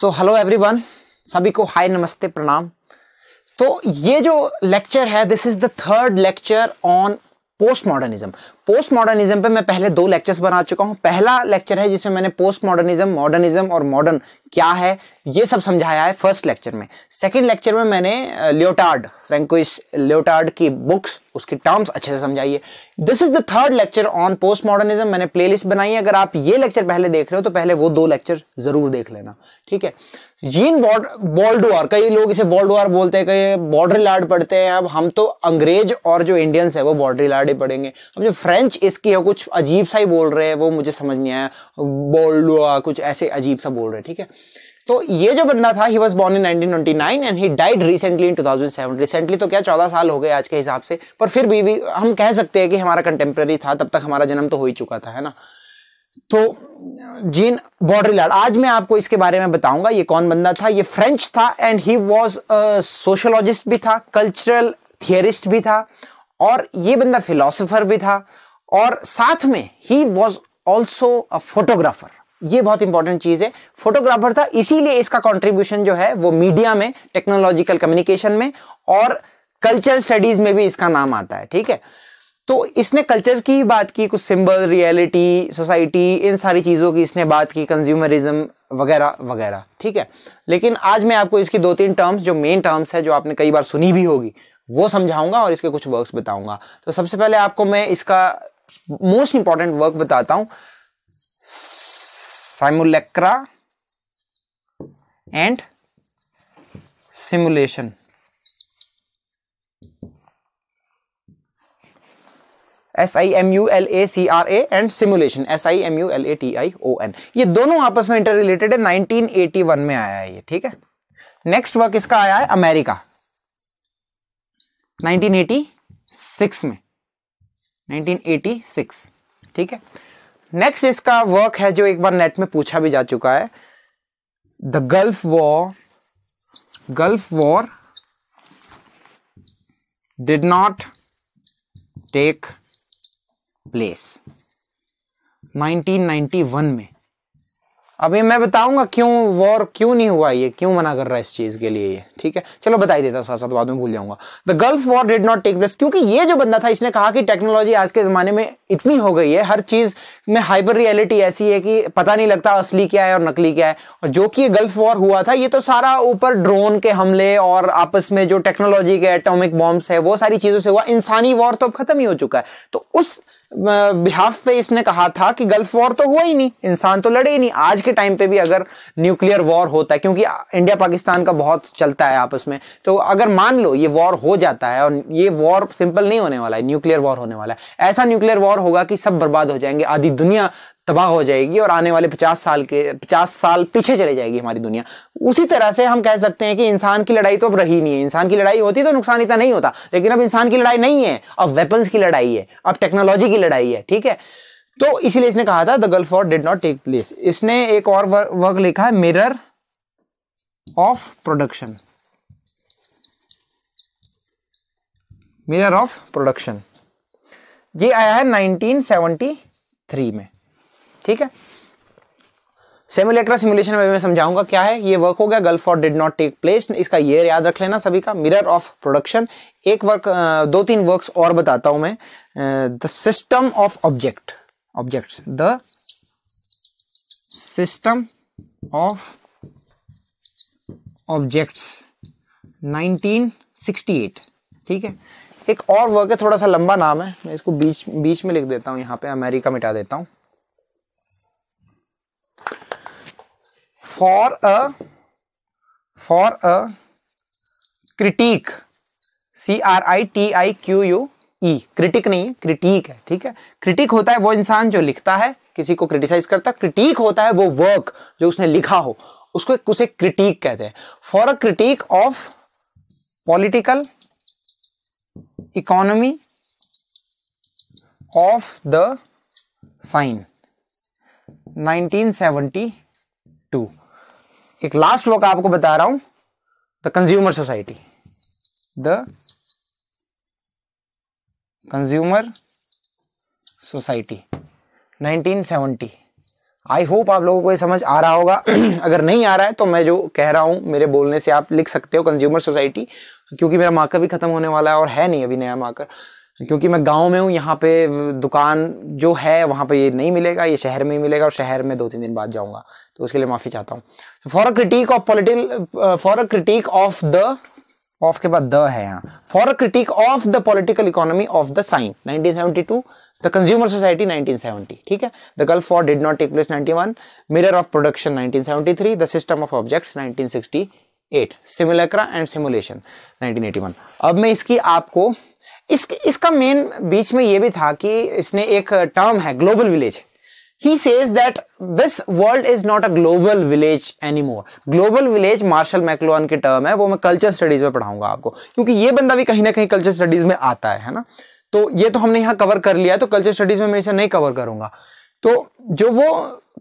so hello everyone सभी को हाय नमस्ते प्रणाम तो ये जो लेक्चर है this is the third lecture on post modernism post modernism पे मैं पहले दो लेक्चर्स बना चुका हूँ पहला लेक्चर है जिसमें मैंने पोस्ट मॉडर्निज्म मॉडर्निज्म और मॉडर्न क्या है ये सब समझाया है फर्स्ट लेक्चर में सेकंड लेक्चर में मैंने लियोटार्ड फ्रेंकोइस लियोटार्ड की बुक्स उसके टर्म्स अच्छे से समझाइए this is the third lecture on post modernism मैंने प्लेलिस्ट बनाई है अगर आप ये लेक्चर पहले देख रहे हो तो पहले वो दो लेक्चर जरूर देख लेना ठीक है जीन बॉल्डोर कई लोग इसे बॉल्डोर बोलते हैं कई बॉर्डर लार्ड पढ़ते हैं अब हम तो अंग्रेज और जो इंडियंस है वो बॉर्डर लार्ड ही पढ़ेंगे अब जो फ्रेंच इसकी है कुछ अजीब सा ही बोल रहे हैं वो मुझे समझ नहीं आया बॉल्डोआ कुछ ऐसे अजीब सा बोल रहे हैं ठीक है तो ये जो बंदा था he was born in 1929 and he died recently in 2007 recently तो क्या चौदह साल हो गए आज के हिसाब से पर फिर भी, भी हम कह सकते हैं कि हमारा कंटेम्प्रेरी था तब तक हमारा जन्म तो हो ही चुका था है ना तो जीन बॉर्डरीलाल आज मैं आपको इसके बारे में बताऊंगा ये कौन बंदा था ये फ्रेंच था एंड ही वॉज सोशोलॉजिस्ट भी था कल्चरल थियरिस्ट भी था और ये बंदा फिलोसोफर भी था और साथ में he was also a photographer ये बहुत इंपॉर्टेंट चीज है फोटोग्राफर था इसीलिए इसका कंट्रीब्यूशन जो है वो मीडिया में टेक्नोलॉजिकल कम्युनिकेशन में और कल्चर स्टडीज में भी इसका नाम आता है ठीक है तो इसने कल्चर की बात की कुछ सिंबल रियलिटी सोसाइटी इन सारी चीज़ों की इसने बात की कंज्यूमरिज्म वगैरह वगैरह ठीक है लेकिन आज मैं आपको इसकी दो तीन टर्म्स जो मेन टर्म्स है जो आपने कई बार सुनी भी होगी वो समझाऊंगा और इसके कुछ वर्क्स बताऊंगा तो सबसे पहले आपको मैं इसका मोस्ट इंपॉर्टेंट वर्क बताता हूं simulacra and simulation S I M U L A C R A and simulation S I M U L A T I O N ये दोनों आपस में इंटर रिलेटेड है नाइनटीन एटी वन में आया है ये ठीक है नेक्स्ट वर्क इसका आया है अमेरिका 1986 में 1986 ठीक है नेक्स्ट इसका वर्क है जो एक बार नेट में पूछा भी जा चुका है the gulf war gulf war did not take place 1991 में अभी मैं बताऊंगा क्यों वॉर क्यों नहीं हुआ ये क्यों मना कर रहा है इस चीज के लिए ये ठीक है चलो बताई देता साथ साथ बाद में भूल जाऊंगा the gulf war did not take place क्योंकि ये जो बंदा था इसने कहा कि टेक्नोलॉजी आज के जमाने में इतनी हो गई है हर चीज में हाइपर रियलिटी ऐसी है कि पता नहीं लगता असली क्या है और नकली क्या है और जो कि गल्फ वॉर हुआ था ये तो सारा ऊपर ड्रोन के हमले और आपस में जो टेक्नोलॉजी के एटोमिक बॉम्ब्स है वो सारी चीजों से हुआ इंसानी वॉर तो अब खत्म ही हो चुका है तो उस बिहाफ पे इसने कहा था कि गल्फ वॉर तो हुआ ही नहीं इंसान तो लड़े ही नहीं आज के टाइम पे भी अगर न्यूक्लियर वॉर होता है क्योंकि इंडिया पाकिस्तान का बहुत चलता है आपस में तो अगर मान लो ये वॉर हो जाता है और ये वॉर सिंपल नहीं होने वाला है न्यूक्लियर वॉर होने वाला है ऐसा न्यूक्लियर वॉर होगा कि सब बर्बाद हो जाएंगे आधी दुनिया तबाह हो जाएगी और आने वाले पचास साल के पचास साल पीछे चले जाएगी हमारी दुनिया उसी तरह से हम कह सकते हैं कि इंसान की लड़ाई तो अब रही नहीं है इंसान की लड़ाई होती तो नुकसान इतना नहीं होता लेकिन अब इंसान की लड़ाई नहीं है अब वेपन्स की लड़ाई है अब टेक्नोलॉजी की लड़ाई है ठीक है तो इसीलिए इसने कहा था the gulf war did not take place इसने एक और वर्क लिखा है mirror of production mirror of production ये आया है 1973 में ठीक है सेमुलेक्रा सिमुलेशन में मैं समझाऊंगा क्या है ये वर्क हो गया गल्फ और डिड नॉट टेक प्लेस इसका ये याद रख लेना सभी का मिरर ऑफ प्रोडक्शन एक वर्क दो तीन वर्क्स और बताता हूं मैं the system of object objects the system of objects 1968 ठीक है एक और वर्क है थोड़ा सा लंबा नाम है मैं इसको बीच बीच में लिख देता हूँ यहाँ पे अमेरिका मिटा देता हूँ for a for a critique C R I T I Q U E critique नहीं क्रिटिक है ठीक है क्रिटिक होता है वो इंसान जो लिखता है किसी को क्रिटिसाइज करता है क्रिटिक होता है वो वर्क जो उसने लिखा हो उसको उसे क्रिटिक कहते हैं for a critique of political economy of the sign 1972 एक लास्ट वर्क आपको बता रहा हूं the consumer society the consumer society 1970 I hope आप लोगों को ये समझ आ रहा होगा अगर नहीं आ रहा है तो मैं जो कह रहा हूं मेरे बोलने से आप लिख सकते हो कंज्यूमर सोसाइटी क्योंकि मेरा मार्कर भी खत्म होने वाला है और है नहीं अभी नया मार्कर क्योंकि मैं गांव में हूँ यहाँ पे दुकान जो है वहाँ पे ये नहीं मिलेगा ये शहर में ही मिलेगा और शहर में दो तीन दिन बाद जाऊँगा तो उसके लिए माफ़ी चाहता हूँ for a critique of political for a critique of the of के बाद द है यहाँ for a critique of the political economy of the sign 1972 the consumer society 1970 ठीक है the gulf war did not take place 91 mirror of production 1973 the system of objects 1968 simulacra and simulation 1981 अब मैं इसकी आपको इस इसका मेन बीच में यह भी था कि इसने एक टर्म uh, है global village he says that this world is not a global village any more global village Marshall McLuhan की टर्म है वो मैं कल्चर स्टडीज में पढ़ाऊंगा आपको क्योंकि ये बंदा भी कहीं ना कहीं कल्चर स्टडीज में आता है है ना तो ये तो हमने यहां कवर कर लिया तो कल्चर स्टडीज में मैं इसे नहीं कवर करूंगा तो जो वो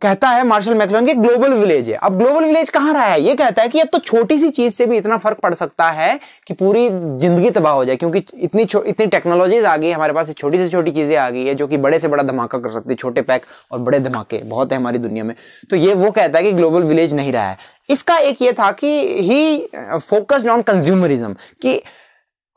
कहता है मार्शल मैकलोन के ग्लोबल विलेज है अब ग्लोबल विलेज कहां रहा है ये कहता है कि अब तो छोटी सी चीज से भी इतना फर्क पड़ सकता है कि पूरी जिंदगी तबाह हो जाए क्योंकि इतनी इतनी टेक्नोलॉजीज आ गई हमारे पास छोटी से छोटी चीजें आ गई है जो कि बड़े से बड़ा धमाका कर सकती है छोटे पैक और बड़े धमाके बहुत है हमारी दुनिया में तो ये वो कहता है कि ग्लोबल विलेज नहीं रहा है इसका एक ये था कि ही फोकस्ड ऑन कंज्यूमरिज्म कि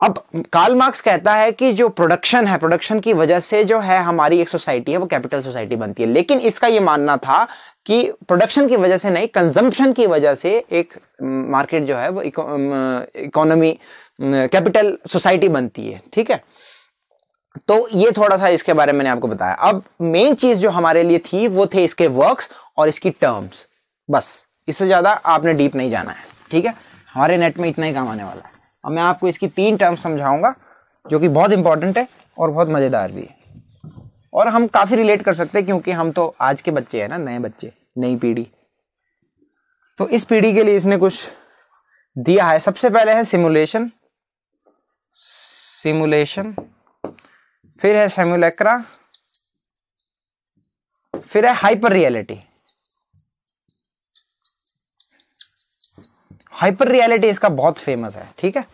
अब कार्ल मार्क्स कहता है कि जो प्रोडक्शन है प्रोडक्शन की वजह से जो है हमारी एक सोसाइटी है वो कैपिटल सोसाइटी बनती है लेकिन इसका ये मानना था कि प्रोडक्शन की वजह से नहीं कंजम्पशन की वजह से एक मार्केट जो है वो इकोनॉमी कैपिटल सोसाइटी बनती है ठीक है तो ये थोड़ा सा इसके बारे में मैंने आपको बताया अब मेन चीज जो हमारे लिए थी वो थे इसके वर्क्स और इसकी टर्म्स बस इससे ज्यादा आपने डीप नहीं जाना है ठीक है हमारे नेट में इतना ही काम आने वाला है अब मैं आपको इसकी तीन टर्म समझाऊंगा जो कि बहुत इंपॉर्टेंट है और बहुत मज़ेदार भी है और हम काफ़ी रिलेट कर सकते हैं क्योंकि हम तो आज के बच्चे हैं ना नए बच्चे नई पीढ़ी तो इस पीढ़ी के लिए इसने कुछ दिया है सबसे पहले है सिमुलेशन सिमुलेशन फिर है सेमुलेक्रा फिर है हाइपर रियलिटी हाइपर रियलिटी इसका बहुत फेमस है ठीक है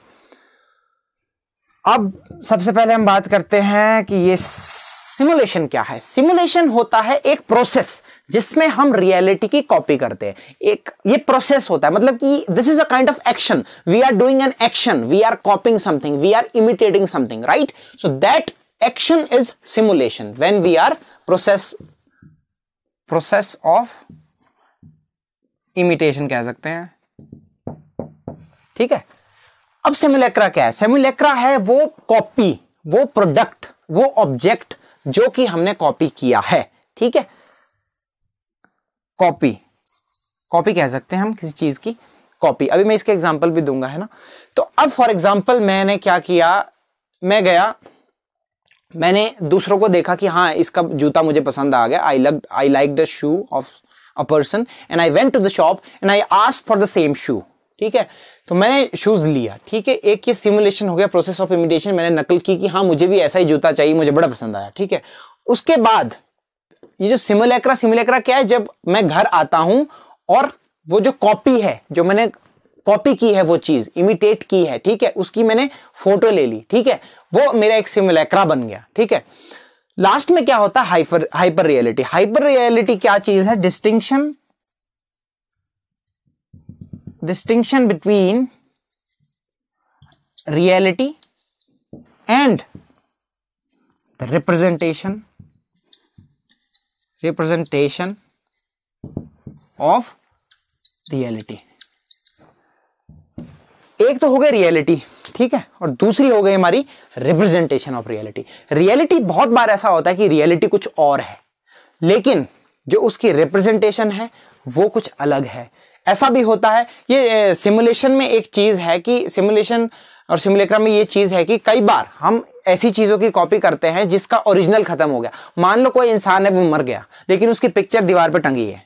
अब सबसे पहले हम बात करते हैं कि ये सिमुलेशन क्या है सिमुलेशन होता है एक प्रोसेस जिसमें हम रियलिटी की कॉपी करते हैं एक ये प्रोसेस होता है मतलब कि this is a kind of action we are doing an action we are copying something we are imitating something right so that action is simulation when we are process process of imitation कह सकते हैं ठीक है अब सेमुलेक्रा क्या है सेमुलेक्रा है वो कॉपी वो प्रोडक्ट वो ऑब्जेक्ट जो कि हमने कॉपी किया है ठीक है कॉपी कॉपी कह सकते हैं हम किसी चीज की कॉपी अभी मैं इसके एग्जाम्पल भी दूंगा है ना तो अब फॉर एग्जाम्पल मैंने क्या किया मैं गया मैंने दूसरों को देखा कि हाँ इसका जूता मुझे पसंद आ गया I love I like the shoe of a person and I went to the shop and I ask for the same shoe ठीक है तो मैंने शूज लिया ठीक है एक ये सिमुलेशन हो गया प्रोसेस ऑफ इमिटेशन मैंने नकल की कि हाँ मुझे भी ऐसा ही जूता चाहिए मुझे बड़ा पसंद आया ठीक है उसके बाद ये जो सिमुलेक्रा सिमुलेक्रा क्या है जब मैं घर आता हूं और वो जो कॉपी है जो मैंने कॉपी की है वो चीज इमिटेट की है ठीक है उसकी मैंने फोटो ले ली ठीक है वो मेरा एक सिमुलेक्रा बन गया ठीक है लास्ट में क्या होता है hyper hyper reality hyper reality क्या चीज है distinction distinction between reality and the representation representation of reality एक तो हो गई रियलिटी ठीक है और दूसरी हो गई हमारी रिप्रेजेंटेशन ऑफ रियलिटी रियलिटी बहुत बार ऐसा होता है कि रियलिटी कुछ और है लेकिन जो उसकी रिप्रेजेंटेशन है वो कुछ अलग है ऐसा भी होता है ये सिमुलेशन में एक चीज है कि सिमुलेशन और सिमुलेक्रम में ये चीज है कि कई बार हम ऐसी चीजों की कॉपी करते हैं जिसका ओरिजिनल खत्म हो गया मान लो कोई इंसान है वो मर गया लेकिन उसकी पिक्चर दीवार पर टंगी है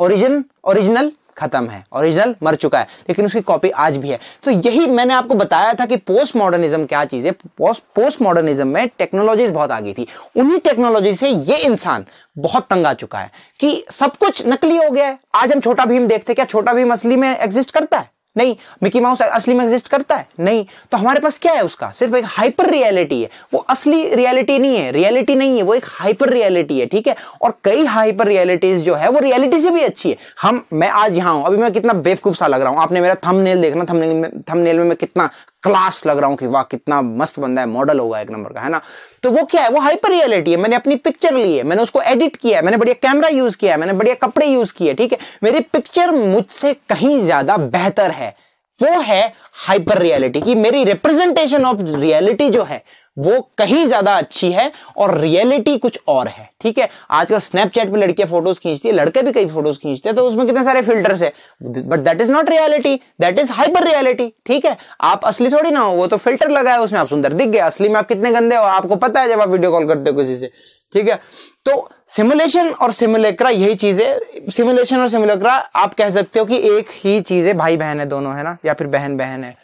ओरिजिन ओरिजिनल खत्म है ओरिजिनल मर चुका है लेकिन उसकी कॉपी आज भी है तो यही मैंने आपको बताया था कि पोस्ट मॉडर्निज्म क्या चीज़ है पोस्ट मॉडर्निज्म में टेक्नोलॉजीज बहुत आ गई थी उन्हीं टेक्नोलॉजी से ये इंसान बहुत तंग आ चुका है कि सब कुछ नकली हो गया है आज हम छोटा भीम देखते क्या छोटा भीम असली में एग्जिस्ट करता है नहीं मिकी माउस असली में एग्जिस्ट करता है नहीं तो हमारे पास क्या है उसका सिर्फ एक हाइपर रियलिटी है वो असली रियलिटी नहीं है रियलिटी नहीं है वो एक हाइपर रियलिटी है ठीक है और कई हाइपर रियलिटीज जो है वो रियलिटी से भी अच्छी है हम मैं आज यहां हूँ अभी मैं कितना बेवकूफ सा लग रहा हूँ आपने मेरा थंबनेल देखना थंबनेल में थंबनेल में मैं कितना क्लास लग रहा हूं कि वाह कितना मस्त बंदा है मॉडल होगा एक नंबर का है ना तो वो क्या है वो हाइपर रियलिटी है मैंने अपनी पिक्चर ली है मैंने उसको एडिट किया है मैंने बढ़िया कैमरा यूज किया है मैंने बढ़िया कपड़े यूज किए ठीक है मेरी पिक्चर मुझसे कहीं ज्यादा बेहतर है वो है हाइपर रियलिटी की मेरी रिप्रेजेंटेशन ऑफ रियलिटी जो है वो कहीं ज्यादा अच्छी है और रियलिटी कुछ और है ठीक है आजकल स्नैपचैट पे लड़कियां फोटोज खींचती है लड़के भी कई फोटोज खींचते हैं तो उसमें कितने सारे फिल्टर्स है but that is not reality that is hyper reality ठीक है आप असली थोड़ी ना हो वो तो फिल्टर लगा है उसमें आप सुंदर दिख गए असली में आप कितने गंदे हो आपको पता है जब आप वीडियो कॉल करते हो किसी से ठीक है तो सिमुलेशन और सिमुलेक्रा यही चीज है सिमुलेशन और सिमुलेक्रा आप कह सकते हो कि एक ही चीज है भाई बहन है दोनों है ना या फिर बहन बहन है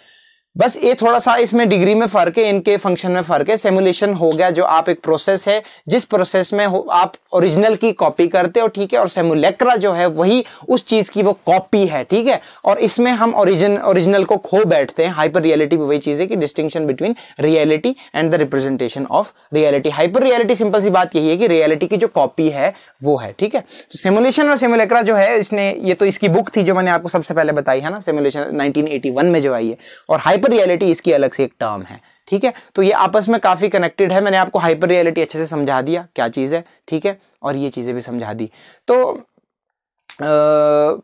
बस ये थोड़ा सा इसमें डिग्री में फर्क है इनके फंक्शन में फर्क है सिमुलेशन हो गया जो आप एक प्रोसेस है जिस प्रोसेस में हो, आप ओरिजिनल की कॉपी करते हो ठीक है और सेमुलेक्रा जो है वही उस चीज की वो कॉपी है ठीक है और इसमें हम ओरिजिन ओरिजिनल को खो बैठते हैं हाइपर रियलिटी भी वही चीज है कि distinction between reality and the representation of reality hyper reality simple सी बात यही है कि रियलिटी की जो कॉपी है वो है ठीक है तो सेमुलेशन और सेमुलेक्रा जो है इसने ये तो इसकी बुक थी जो मैंने आपको सबसे पहले बताई है ना सेमुलेशन नाइनटीन में जो आई है और हाइपर हाइपर रियलिटी इसकी अलग से एक टर्म है ठीक है तो ये आपस में काफ़ी कनेक्टेड है मैंने आपको हाइपर रियलिटी अच्छे से समझा दिया क्या चीज़ है ठीक है और ये चीज़ें भी समझा दी तो आ,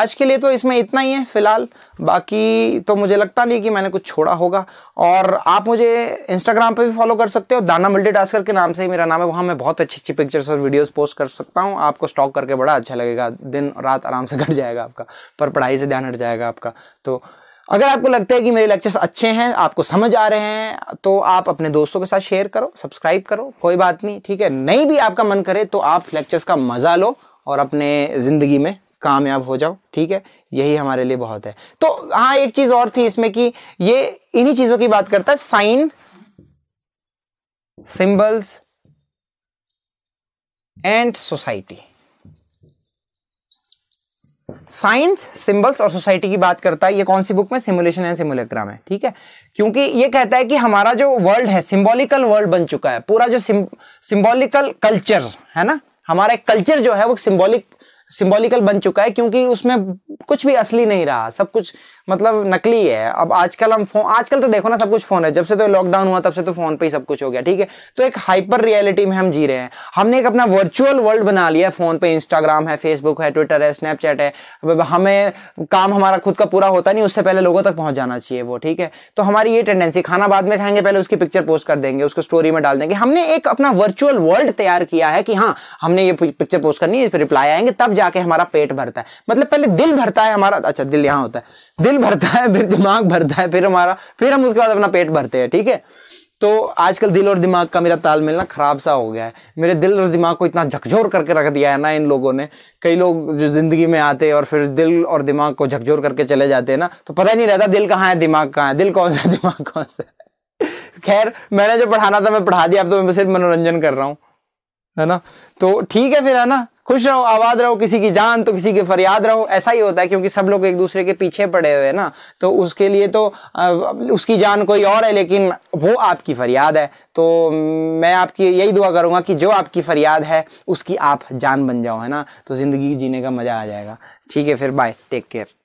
आज के लिए तो इसमें इतना ही है फिलहाल बाकी तो मुझे लगता नहीं कि मैंने कुछ छोड़ा होगा और आप मुझे इंस्टाग्राम पे भी फॉलो कर सकते हो दाना मल्टी टास्कर के नाम से ही मेरा नाम है वहाँ मैं बहुत अच्छी अच्छी पिक्चर्स और वीडियोस पोस्ट कर सकता हूँ आपको स्टॉक करके बड़ा अच्छा लगेगा दिन रात आराम से घट जाएगा आपका पर पढ़ाई से ध्यान हट जाएगा आपका तो अगर आपको लगता है कि मेरे लेक्चर्स अच्छे हैं आपको समझ आ रहे हैं तो आप अपने दोस्तों के साथ शेयर करो सब्सक्राइब करो कोई बात नहीं ठीक है नहीं भी आपका मन करे तो आप लेक्चर्स का मजा लो और अपने ज़िंदगी में कामयाब हो जाओ ठीक है यही हमारे लिए बहुत है तो हाँ एक चीज़ और थी इसमें कि ये इन्हीं चीज़ों की बात करता है sign symbols and society signs symbols और सोसाइटी की बात करता है ये कौन सी बुक में सिमुलेशन एंड सिमुलेक्रा है ठीक है क्योंकि ये कहता है कि हमारा जो वर्ल्ड है सिम्बॉलिकल वर्ल्ड बन चुका है पूरा जो सिम्बॉलिकल कल्चर है ना हमारा एक कल्चर जो है वो सिंबॉलिक सिंबॉलिकल बन चुका है क्योंकि उसमें कुछ भी असली नहीं रहा सब कुछ मतलब नकली है अब आजकल हम फोन आजकल तो देखो ना सब कुछ फोन है जब से तो लॉकडाउन हुआ तब से तो फोन पे ही सब कुछ हो गया ठीक है तो एक हाइपर रियलिटी में हम जी रहे हैं हमने एक अपना वर्चुअल वर्ल्ड बना लिया है फोन पे इंस्टाग्राम है फेसबुक है ट्विटर है स्नैपचैट है हमें काम हमारा खुद का पूरा होता नहीं उससे पहले लोगों तक पहुंच जाना चाहिए वो ठीक है तो हमारी ये टेंडेंसी खाना बाद में खाएंगे पहले उसकी पिक्चर पोस्ट कर देंगे उसको स्टोरी में डाल देंगे हमने एक अपना वर्चुअल वर्ल्ड तैयार किया है कि हाँ हमने ये पिक्चर पोस्ट करनी है इस पर रिप्लाई आएंगे तब जाके हमारा पेट भरता है मतलब पहले दिल भरता है हमारा अच्छा दिल यहाँ होता है दिल भरता है फिर दिमाग भरता है फिर हमारा फिर हम उसके बाद अपना पेट भरते हैं ठीक है तो आजकल दिल और दिमाग का मेरा तालमेल ना खराब सा हो गया है मेरे दिल और दिमाग को इतना झकझोर करके रख दिया है ना इन लोगों ने कई लोग जो ज़िंदगी में आते हैं और फिर दिल और दिमाग को झकझोर करके चले जाते हैं ना तो पता ही नहीं रहता दिल कहाँ है दिमाग कहाँ है दिल कौन सा दिमाग कौन सा खैर मैंने जो पढ़ाना था मैं पढ़ा दिया अब तो मैं सिर्फ मनोरंजन कर रहा हूँ है ना तो ठीक है फिर है ना खुश रहो आबाद रहो किसी की जान तो किसी की फरियाद रहो ऐसा ही होता है क्योंकि सब लोग एक दूसरे के पीछे पड़े हुए हैं ना तो उसके लिए तो उसकी जान कोई और है लेकिन वो आपकी फरियाद है तो मैं आपकी यही दुआ करूँगा कि जो आपकी फरियाद है उसकी आप जान बन जाओ है ना तो ज़िंदगी जीने का मज़ा आ जाएगा ठीक है फिर बाय टेक केयर